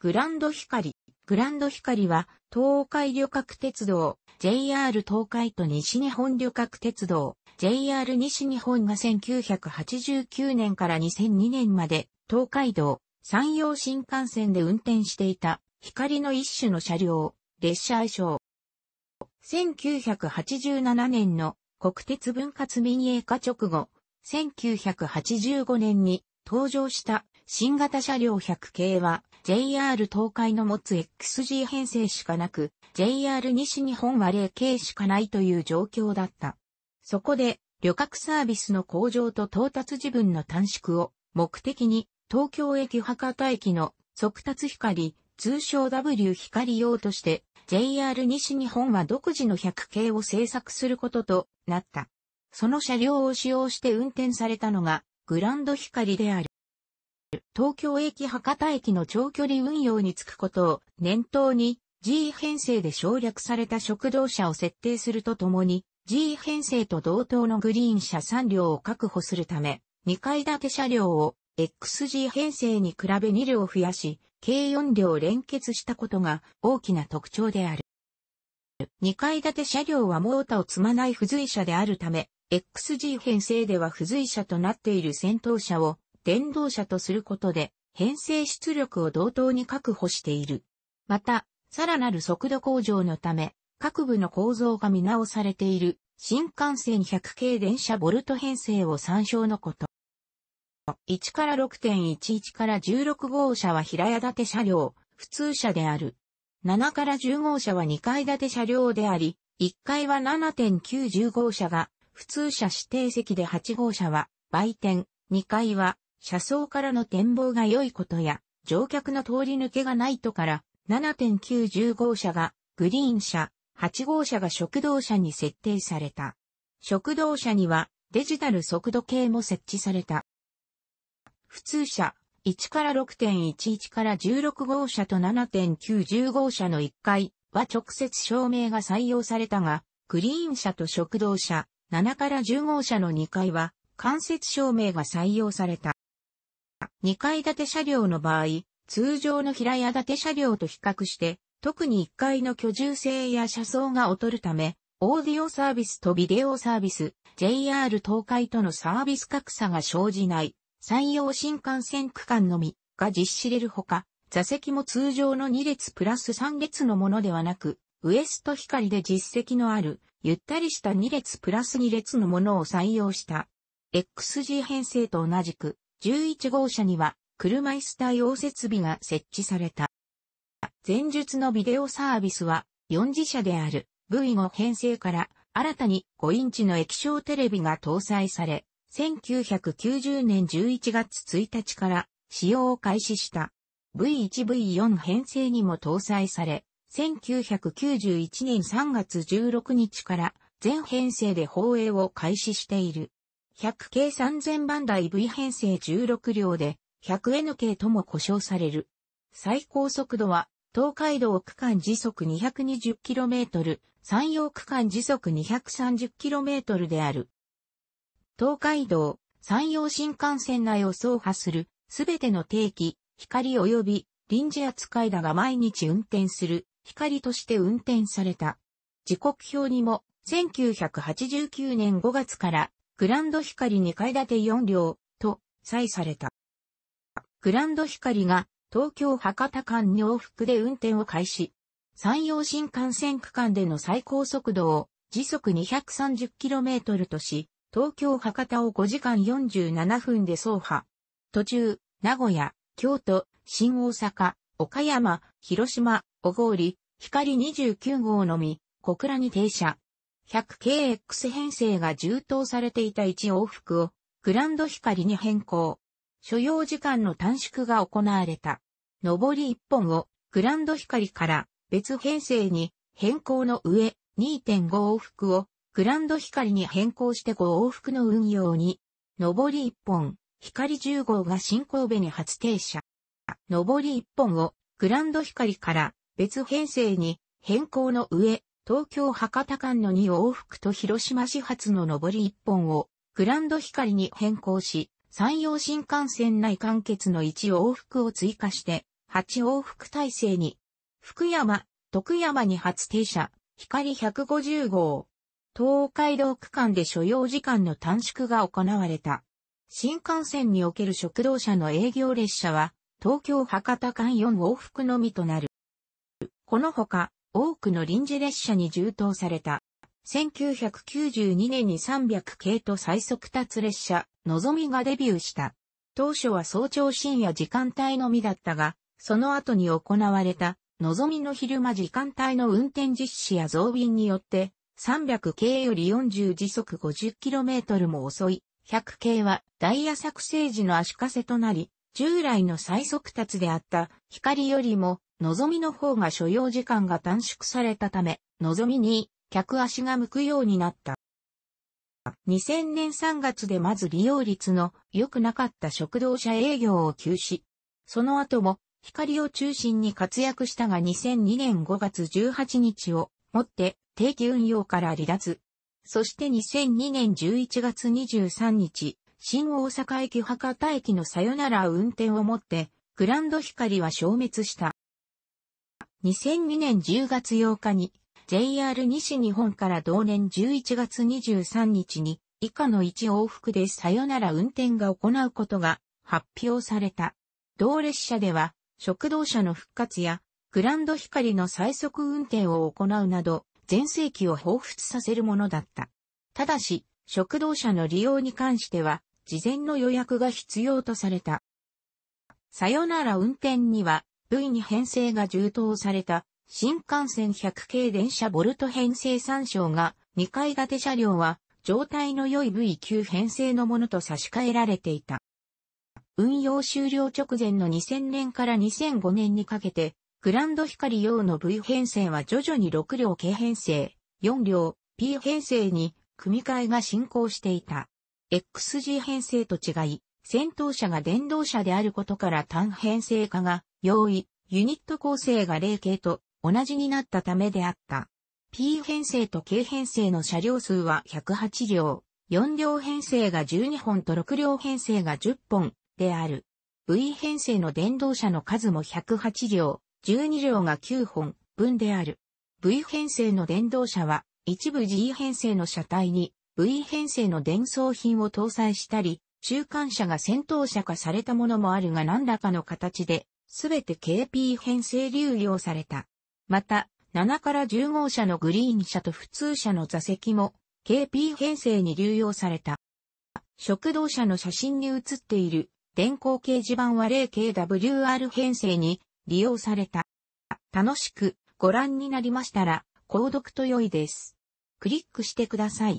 グランド光。グランド光は、東海旅客鉄道、JR 東海と西日本旅客鉄道、JR 西日本が1989年から2002年まで、東海道、山陽新幹線で運転していた、光の一種の車両、列車愛称。1987年の国鉄分割民営化直後、1985年に登場した新型車両100系は、JR 東海の持つ XG 編成しかなく、JR 西日本は0 k しかないという状況だった。そこで、旅客サービスの向上と到達時分の短縮を目的に、東京駅博多駅の速達光、通称 W 光用として、JR 西日本は独自の100 k を製作することとなった。その車両を使用して運転されたのが、グランド光である。東京駅博多駅の長距離運用につくことを念頭に G 編成で省略された食堂車を設定するとともに G 編成と同等のグリーン車3両を確保するため2階建て車両を XG 編成に比べ2両増やし計4両連結したことが大きな特徴である。2階建て車両はモータを積まない付随車であるため、XG 編成では付随車となっている先頭車を電動車とすることで、編成出力を同等に確保している。また、さらなる速度向上のため、各部の構造が見直されている、新幹線100系電車ボルト編成を参照のこと。1から6.11から16号車は平屋建て車両、普通車である。7から10号車は2階建て車両であり、1階は7.910号車が普通車指定席で8号車は売店、2階は車窓からの展望が良いことや、乗客の通り抜けがないとから、7.910号車がグリーン車、8号車が食堂車に設定された。食堂車にはデジタル速度計も設置された。普通車、1から6.11から16号車と7.910号車の1階は直接照明が採用されたが、グリーン車と食堂車、7から10号車の2階は間接照明が採用された。2階建て車両の場合、通常の平屋建て車両と比較して、特に1階の居住性や車窓が劣るため、オーディオサービスとビデオサービス、JR 東海とのサービス格差が生じない、山陽新幹線区間のみが実施れるほか、座席も通常の2列プラス3列のものではなく、ウエスト光で実績のある、ゆったりした2列プラス2列のものを採用した。XG 編成と同じく、11号車には車椅子対応設備が設置された。前述のビデオサービスは4次車である V5 編成から新たに5インチの液晶テレビが搭載され、1990年11月1日から使用を開始した。V1V4 編成にも搭載され、1991年3月16日から全編成で放映を開始している。100 k 3000番台 V 編成16両で 100N k とも呼称される。最高速度は東海道区間時速 220km、山陽区間時速 230km である。東海道、山陽新幹線内を走破するすべての定期、光及び臨時扱いだが毎日運転する光として運転された。時刻表にも1989年5月からグランド光2階建て4両、と、採された。グランド光が、東京博多間洋服で運転を開始。山陽新幹線区間での最高速度を時速 230km とし、東京博多を5時間47分で走破。途中、名古屋、京都、新大阪、岡山、広島、小郡、光29号のみ、小倉に停車。100KX 編成が充当されていた1往復をグランド光に変更。所要時間の短縮が行われた。上り1本をグランド光から別編成に変更の上2.5往復をグランド光に変更して5往復の運用に、上り1本、光10号が新神戸に初停車。上り1本をグランド光から別編成に変更の上東京博多間の2往復と広島始発の上り1本を、グランド光に変更し、山陽新幹線内間欠の1往復を追加して、8往復体制に、福山、徳山に初停車、光150号。東海道区間で所要時間の短縮が行われた。新幹線における食堂車の営業列車は、東京博多間4往復のみとなる。このほか、多くの臨時列車に充当された。1992年に300系と最速達列車、のぞみがデビューした。当初は早朝深夜時間帯のみだったが、その後に行われた、のぞみの昼間時間帯の運転実施や増便によって、300系より40時速 50km も遅い、100系はダイヤ作成時の足かせとなり、従来の最速達であった光よりものぞみの方が所要時間が短縮されたため、のぞみに客足が向くようになった。2000年3月でまず利用率の良くなかった食堂車営業を休止。その後も光を中心に活躍したが2002年5月18日をもって定期運用から離脱。そして2002年11月23日、新大阪駅博多駅のさよなら運転をもって、グランド光は消滅した。2002年10月8日に JR 西日本から同年11月23日に以下の1往復でさよなら運転が行うことが発表された。同列車では食堂車の復活やグランド光の最速運転を行うなど全盛期を彷彿させるものだった。ただし、食堂車の利用に関しては事前の予約が必要とされた。さよなら運転には V に編成が充当された新幹線100系電車ボルト編成参照が2階建て車両は状態の良い V 級編成のものと差し替えられていた。運用終了直前の2000年から2005年にかけて、グランド光用の V 編成は徐々に6両 K 編成、4両 P 編成に組み替えが進行していた。XG 編成と違い、先頭車が電動車であることから単編成化が用意、ユニット構成が0系と同じになったためであった。P 編成と K 編成の車両数は108両、4両編成が12本と6両編成が10本である。V 編成の電動車の数も108両、12両が9本分である。V 編成の電動車は一部 G 編成の車体に V 編成の伝送品を搭載したり、中間車が先頭車化されたものもあるが何らかの形ですべて KP 編成流用された。また、7から10号車のグリーン車と普通車の座席も KP 編成に流用された。食堂車の写真に写っている電光掲示板は 0KWR 編成に利用された。楽しくご覧になりましたら、購読と良いです。クリックしてください。